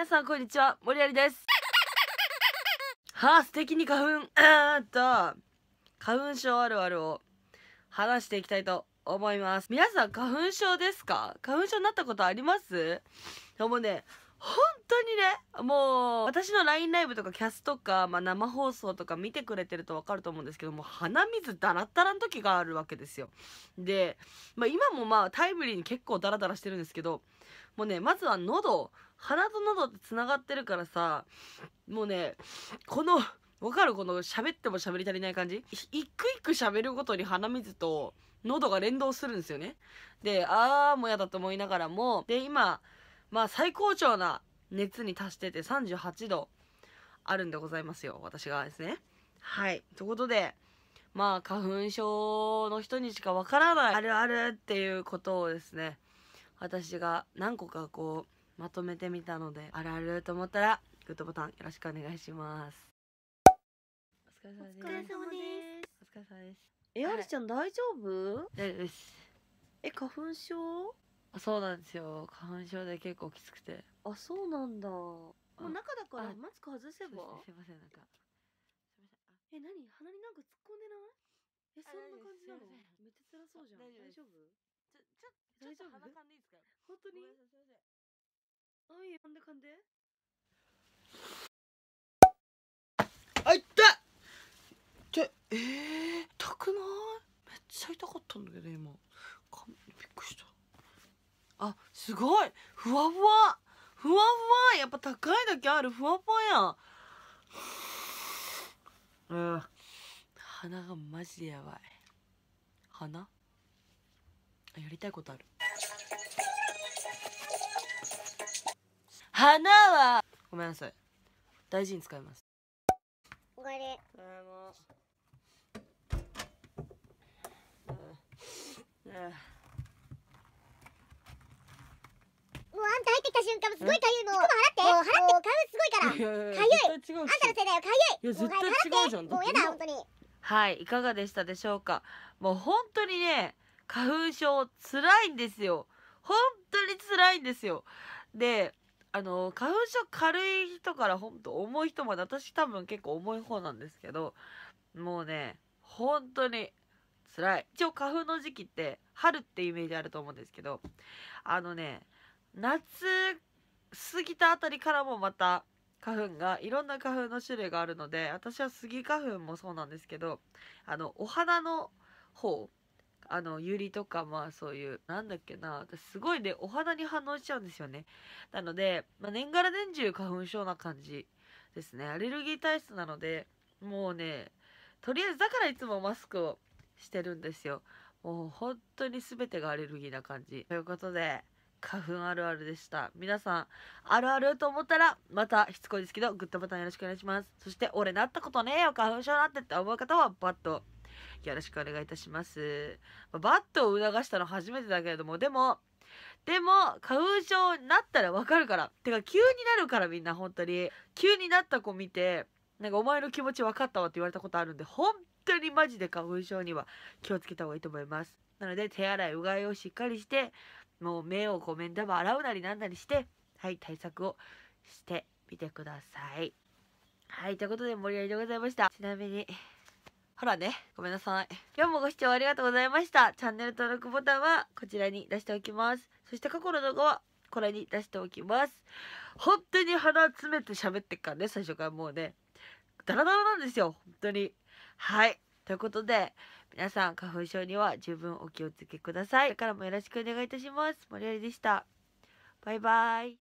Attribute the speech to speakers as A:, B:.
A: 皆さんこんにちは森有ですはあ素敵に花粉えっと花粉症あるあるを話していきたいと思います皆さん花粉症ですか花粉症になったことありますでもね本当にねもう私の LINE ライブとかキャスとか、まあ、生放送とか見てくれてると分かると思うんですけども鼻水だらったらの時があるわけですよで、まあ、今もまあタイムリーに結構ダラダラしてるんですけどもうねまずは喉鼻と喉ってつながってるからさもうねこのわかるこの喋っても喋り足りない感じ一句一句喋るごとに鼻水と喉が連動するんですよね。で、ああもやだと思いながらも、で、今、まあ最高潮な熱に達してて38度あるんでございますよ。私がですね。はい。ということで、まあ花粉症の人にしかわからないあるあるっていうことをですね、私が何個かこう、まとめてみたのであるあると思ったらグッドボタンよろしくお願いしますお疲れ様ですお疲れ様ですお疲れ様ですい、アリちゃん大丈夫え花粉症あそうなんですよ花粉症で結構きつくてあそうなんだもう中だからマスク外せばすいませんなんかえ何鼻になんか突っ込んでない
B: えそんな感じなのめ
A: っちゃ辛そうじゃん大丈夫ちょちょ大丈夫鼻かんでいいですか本当にあ j om du kan dö. a ってえー、痛くないめっちゃ痛かったんだけど今びっくりしたあすごいふわふわふわふわやっぱ高いだけあるふわふわやん鼻がマジでやばい鼻やりたいことある花はごめんなさい大事に使いますれわもうわあんた入ってきた瞬間すごい痒いもう払ってもう払ってもう買うすごいからかゆいあんたのせいだよ痒ゆいもう払ってもうやだ本当にはいいかがでしたでしょうかもう本当にね花粉症つらいんですよ本当につらいんですよであの、花粉症軽い人からほんと重い人まで、私多分結構重い方なんですけど、もうね、本当に辛い。一応花粉の時期って春ってイメージあると思うんですけど、あのね、夏過ぎたあたりからもまた花粉がいろんな花粉の種類があるので私はスギ花粉もそうなんですけどあのお花の方あのユリとかまあそういうなんだっけな私すごいねお花に反応しちゃうんですよねなので、まあ、年がら年中花粉症な感じですねアレルギー体質なのでもうねとりあえずだからいつもマスクをしてるんですよもう本当に全てがアレルギーな感じということで花粉あるあるでした皆さんあるあると思ったらまたしつこいですけどグッドボタンよろしくお願いしますそして俺なったことねえよ花粉症なってって思う方はバッとよろしくお願いいたします。バットを促したの初めてだけれども、でも、でも、花粉症になったらわかるから。てか、急になるからみんな、本当に。急になった子見て、なんかお前の気持ち分かったわって言われたことあるんで、本当にマジで花粉症には気をつけた方がいいと思います。なので、手洗い、うがいをしっかりして、もう目をこうで玉洗うなりなんなりして、はい、対策をしてみてください。はい、ということで盛り上げでございました。ちなみに、ほらね、ごめんなさい。今日もご視聴ありがとうございました。チャンネル登録ボタンはこちらに出しておきます。そして過去の動画はこれに出しておきます。本当に鼻詰めて喋ってっからね、最初からもうね。ダラダラなんですよ、本当に。はい。ということで、皆さん花粉症には十分お気をつけください。これからもよろしくお願いいたします。森有でした。バイバイ。